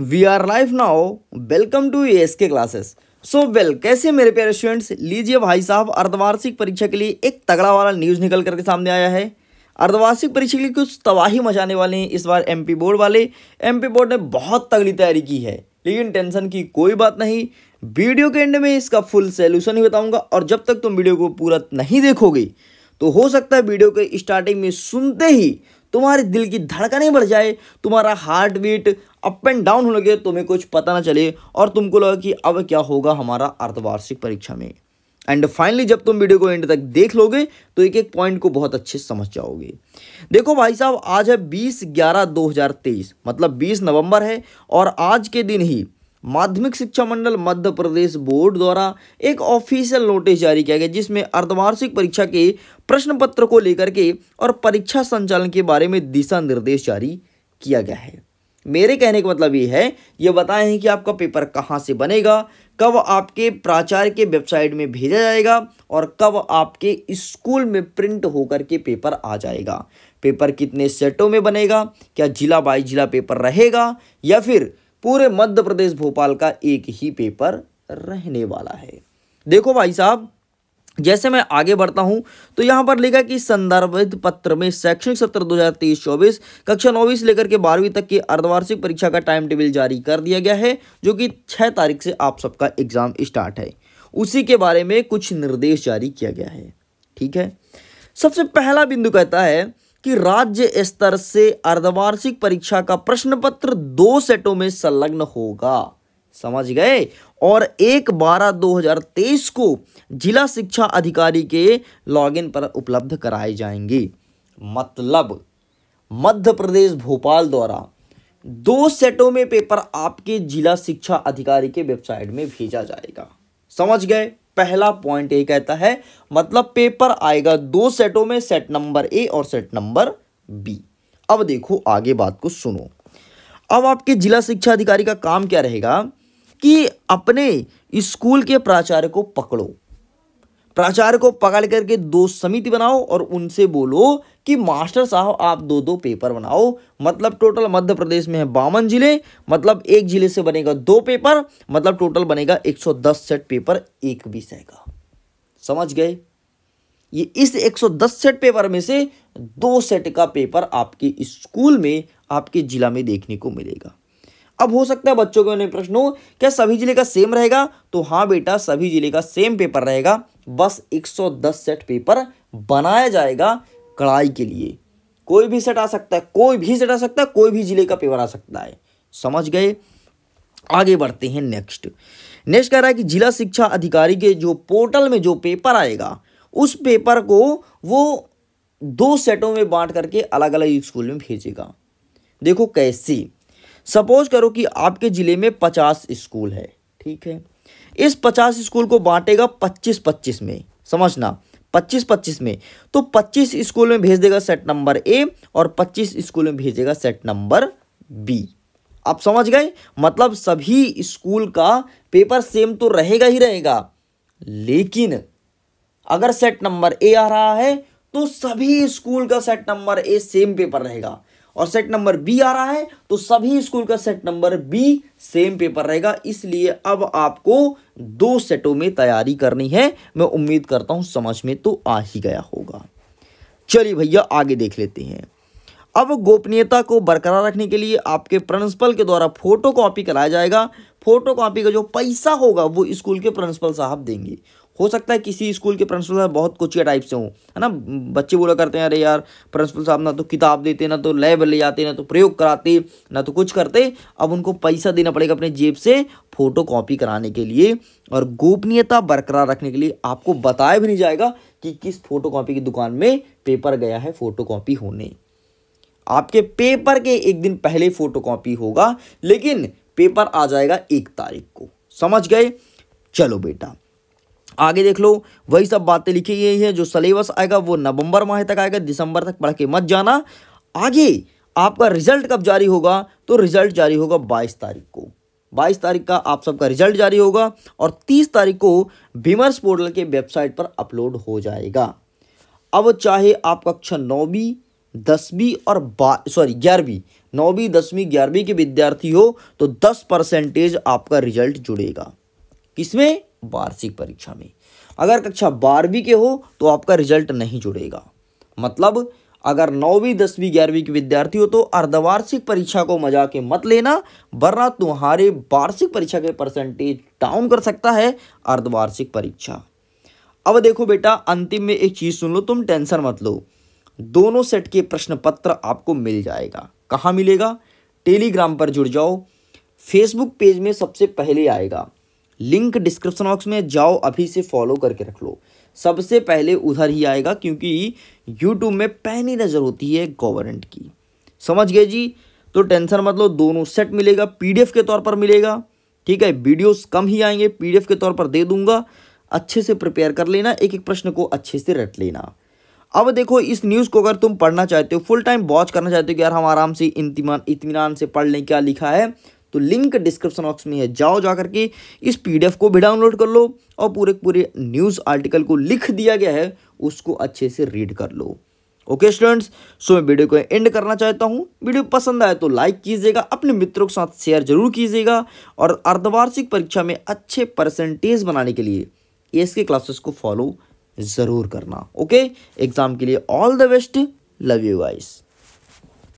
we are live now welcome to S K classes so well कैसे मेरे प्यारे students लीजिए भाई साहब अर्धवार्षिक परीक्षा के लिए एक तगड़ा वाला न्यूज़ निकल करके सामने आया है अर्धवार्षिक परीक्षा के लिए कुछ तबाही मचाने वाले हैं इस बार एमपी बोर्ड वाले एमपी बोर्ड ने बहुत तगड़ी तैयारी की है लेकिन टेंशन की कोई बात नहीं वीडियो के एंड में इसका फुल सोल्यूशन ही बताऊँगा और जब तक तुम वीडियो को पूरा नहीं देखोगे तो हो सकता है वीडियो के स्टार्टिंग में सुनते ही तुम्हारे दिल की धड़कनें बढ़ जाए तुम्हारा heart beat up and down होने लगे तुम्हें कुछ पता ना चले और तुमको लगा कि अब क्या होगा हमारा अर्धवार्षिक परीक्षा में एंड फाइनली जब तुम वीडियो को एंड तक देख लोगे तो एक एक पॉइंट को बहुत अच्छे समझ जाओगे देखो भाई साहब आज है 20 ग्यारह 2023 मतलब 20 नवंबर है और आज के दिन ही माध्यमिक शिक्षा मंडल मध्य प्रदेश बोर्ड द्वारा एक ऑफिशियल नोटिस जारी किया गया जिसमें अर्धवार्षिक परीक्षा के प्रश्न पत्र को लेकर के और परीक्षा संचालन के बारे में दिशा निर्देश जारी किया गया है मेरे कहने का मतलब ये है ये बताए हैं कि आपका पेपर कहाँ से बनेगा कब आपके प्राचार्य के वेबसाइट में भेजा जाएगा और कब आपके स्कूल में प्रिंट होकर के पेपर आ जाएगा पेपर कितने सेटों में बनेगा क्या जिला बाई जिला पेपर रहेगा या फिर पूरे मध्य प्रदेश भोपाल का एक ही पेपर रहने वाला है देखो भाई साहब जैसे मैं आगे बढ़ता हूं तो यहां पर लिखा कि संदर्भित पत्र में शैक्षणिक सत्र 2023-24 कक्षा नौवीं से लेकर के बारहवीं तक की अर्धवार्षिक परीक्षा का टाइम टेबल जारी कर दिया गया है जो कि छह तारीख से आप सबका एग्जाम स्टार्ट है उसी के बारे में कुछ निर्देश जारी किया गया है ठीक है सबसे पहला बिंदु कहता है कि राज्य स्तर से अर्धवार्षिक परीक्षा का प्रश्न पत्र दो सेटों में संलग्न होगा समझ गए और एक बारह दो हज़ार तेईस को जिला शिक्षा अधिकारी के लॉगिन पर उपलब्ध कराए जाएंगे मतलब मध्य प्रदेश भोपाल द्वारा दो सेटों में पेपर आपके जिला शिक्षा अधिकारी के वेबसाइट में भेजा जाएगा समझ गए पहला पॉइंट ये कहता है मतलब पेपर आएगा दो सेटों में सेट नंबर ए और सेट नंबर बी अब देखो आगे बात को सुनो अब आपके जिला शिक्षा अधिकारी का काम क्या रहेगा कि अपने स्कूल के प्राचार्य को पकड़ो प्राचार्य को पकड़ करके दो समिति बनाओ और उनसे बोलो कि मास्टर साहब आप दो दो पेपर बनाओ मतलब टोटल मध्य प्रदेश में है बावन जिले मतलब एक जिले से बनेगा दो पेपर मतलब टोटल बनेगा 110 सेट पेपर एक विषय का समझ गए ये इस 110 सेट पेपर में से दो सेट का पेपर आपके स्कूल में आपके जिला में देखने को मिलेगा अब हो सकता है बच्चों के में प्रश्न हो क्या सभी जिले का सेम रहेगा तो हाँ बेटा सभी जिले का सेम पेपर रहेगा बस 110 सेट पेपर बनाया जाएगा कढ़ाई के लिए कोई भी सेट आ सकता है कोई भी सेट आ सकता है कोई भी जिले का पेपर आ सकता है समझ गए आगे बढ़ते हैं नेक्स्ट नेक्स्ट कह रहा है कि जिला शिक्षा अधिकारी के जो पोर्टल में जो पेपर आएगा उस पेपर को वो दो सेटों में बांट करके अलग अलग स्कूल में भेजेगा देखो कैसे सपोज करो कि आपके ज़िले में पचास स्कूल है ठीक है इस पचास स्कूल को बांटेगा पच्चीस पच्चीस में समझना पच्चीस पच्चीस में तो पच्चीस स्कूल में भेज देगा सेट नंबर ए और पच्चीस स्कूल में भेजेगा सेट नंबर बी आप समझ गए मतलब सभी स्कूल का पेपर सेम तो रहेगा ही रहेगा लेकिन अगर सेट नंबर ए आ रहा है तो सभी स्कूल का set number A same paper रहेगा और सेट नंबर बी आ रहा है तो सभी स्कूल का set number B same paper रहेगा इसलिए अब आपको दो सेटों में तैयारी करनी है मैं उम्मीद करता हूं समझ में तो आ ही गया होगा चलिए भैया आगे देख लेते हैं अब गोपनीयता को बरकरार रखने के लिए आपके प्रिंसिपल के द्वारा फोटो कॉपी कराया जाएगा फोटो कॉपी का जो पैसा होगा वो स्कूल के प्रिंसिपल साहब देंगे हो सकता है किसी स्कूल के प्रिंसिपल साहब बहुत कुछ टाइप से हों है ना बच्चे बोला करते हैं अरे यार प्रिंसिपल साहब ना तो किताब देते ना तो लैब ले जाते ना तो प्रयोग कराते ना तो कुछ करते अब उनको पैसा देना पड़ेगा अपने जेब से फोटो कॉपी कराने के लिए और गोपनीयता बरकरार रखने के लिए आपको बताया भी नहीं जाएगा कि किस फोटो कॉपी की दुकान में पेपर गया है फोटो कॉपी होने आपके पेपर के एक दिन पहले फोटोकॉपी होगा लेकिन पेपर आ जाएगा एक तारीख को समझ गए चलो बेटा आगे देख लो वही सब बातें लिखी गई है जो सिलेबस आएगा वो नवंबर माह तक आएगा दिसंबर तक पढ़ के मत जाना आगे आपका रिजल्ट कब जारी होगा तो रिजल्ट जारी होगा बाईस तारीख को बाईस तारीख का आप सबका रिजल्ट जारी होगा और तीस तारीख को भीमर्स पोर्टल के वेबसाइट पर अपलोड हो जाएगा अब चाहे आप कक्षा नौवीं दसवीं और सॉरी ग्यारहवीं नौवीं दसवीं ग्यारहवीं के विद्यार्थी हो तो दस परसेंटेज आपका रिजल्ट जुड़ेगा किसमें वार्षिक परीक्षा में अगर कक्षा बारहवीं के हो तो आपका रिजल्ट नहीं जुड़ेगा मतलब अगर नौवीं दसवीं ग्यारहवीं के विद्यार्थी हो तो अर्धवार्षिक परीक्षा को मजा के मत लेना वरना तुम्हारे वार्षिक परीक्षा के परसेंटेज डाउन कर सकता है अर्धवार्षिक परीक्षा अब देखो बेटा अंतिम में एक चीज़ सुन लो तुम टेंशन मत लो दोनों सेट के प्रश्न पत्र आपको मिल जाएगा कहाँ मिलेगा टेलीग्राम पर जुड़ जाओ फेसबुक पेज में सबसे पहले आएगा लिंक डिस्क्रिप्शन बॉक्स में जाओ अभी से फॉलो करके रख लो सबसे पहले उधर ही आएगा क्योंकि यूट्यूब में पहली नज़र होती है गवर्नमेंट की समझ गए जी तो टेंशन मत लो दोनों सेट मिलेगा पीडीएफ के तौर पर मिलेगा ठीक है वीडियोस कम ही आएंगे पीडीएफ के तौर पर दे दूंगा अच्छे से प्रिपेयर कर लेना एक एक प्रश्न को अच्छे से रट लेना अब देखो इस न्यूज़ को अगर तुम पढ़ना चाहते हो फुल टाइम वॉच करना चाहते हो कि यार हम आराम से इंतमान इतमान से पढ़ लें क्या लिखा है तो लिंक डिस्क्रिप्शन बॉक्स में है जाओ जा करके इस पीडीएफ को भी डाउनलोड कर लो और पूरे पूरे न्यूज़ आर्टिकल को लिख दिया गया है उसको अच्छे से रीड कर लो ओके स्टूडेंट्स सो मैं वीडियो को एंड करना चाहता हूँ वीडियो पसंद आए तो लाइक कीजिएगा अपने मित्रों के साथ शेयर जरूर कीजिएगा और अर्धवार्षिक परीक्षा में अच्छे परसेंटेज बनाने के लिए एस के क्लासेस को फॉलो ज़रूर करना ओके एग्ज़ाम के लिए all the best love you guys